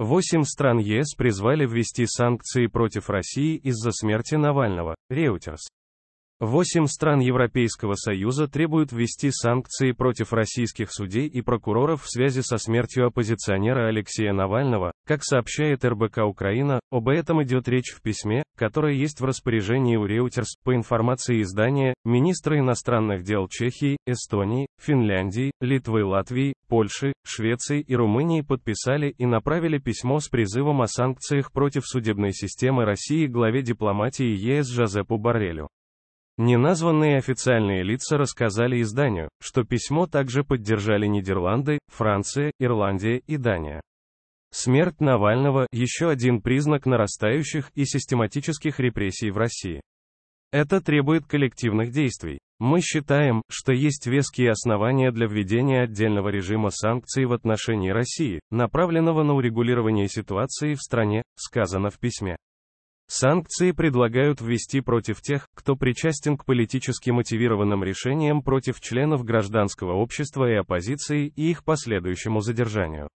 Восемь стран ЕС призвали ввести санкции против России из-за смерти Навального. Reuters. Восемь стран Европейского Союза требуют ввести санкции против российских судей и прокуроров в связи со смертью оппозиционера Алексея Навального. Как сообщает РБК Украина, об этом идет речь в письме, которое есть в распоряжении у Reuters. По информации издания, министры иностранных дел Чехии, Эстонии, Финляндии, Литвы, Латвии, Польши, Швеции и Румынии подписали и направили письмо с призывом о санкциях против судебной системы России главе дипломатии ЕС Жозепу Барелю. Неназванные официальные лица рассказали изданию, что письмо также поддержали Нидерланды, Франция, Ирландия и Дания. Смерть Навального – еще один признак нарастающих и систематических репрессий в России. Это требует коллективных действий. Мы считаем, что есть веские основания для введения отдельного режима санкций в отношении России, направленного на урегулирование ситуации в стране, сказано в письме. Санкции предлагают ввести против тех, кто причастен к политически мотивированным решениям против членов гражданского общества и оппозиции и их последующему задержанию.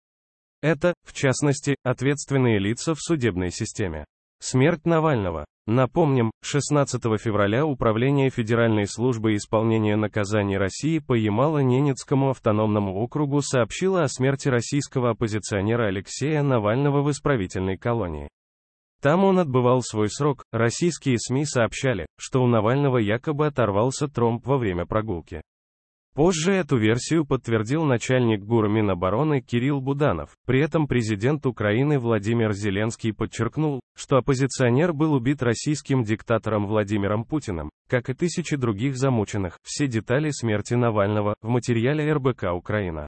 Это, в частности, ответственные лица в судебной системе. Смерть Навального. Напомним, 16 февраля Управление Федеральной службы исполнения наказаний России по Ямало-Ненецкому автономному округу сообщило о смерти российского оппозиционера Алексея Навального в исправительной колонии. Там он отбывал свой срок. Российские СМИ сообщали, что у Навального якобы оторвался тромб во время прогулки. Позже эту версию подтвердил начальник ГУР Минобороны Кирилл Буданов. При этом президент Украины Владимир Зеленский подчеркнул, что оппозиционер был убит российским диктатором Владимиром Путиным, как и тысячи других замученных. Все детали смерти Навального в материале РБК Украина.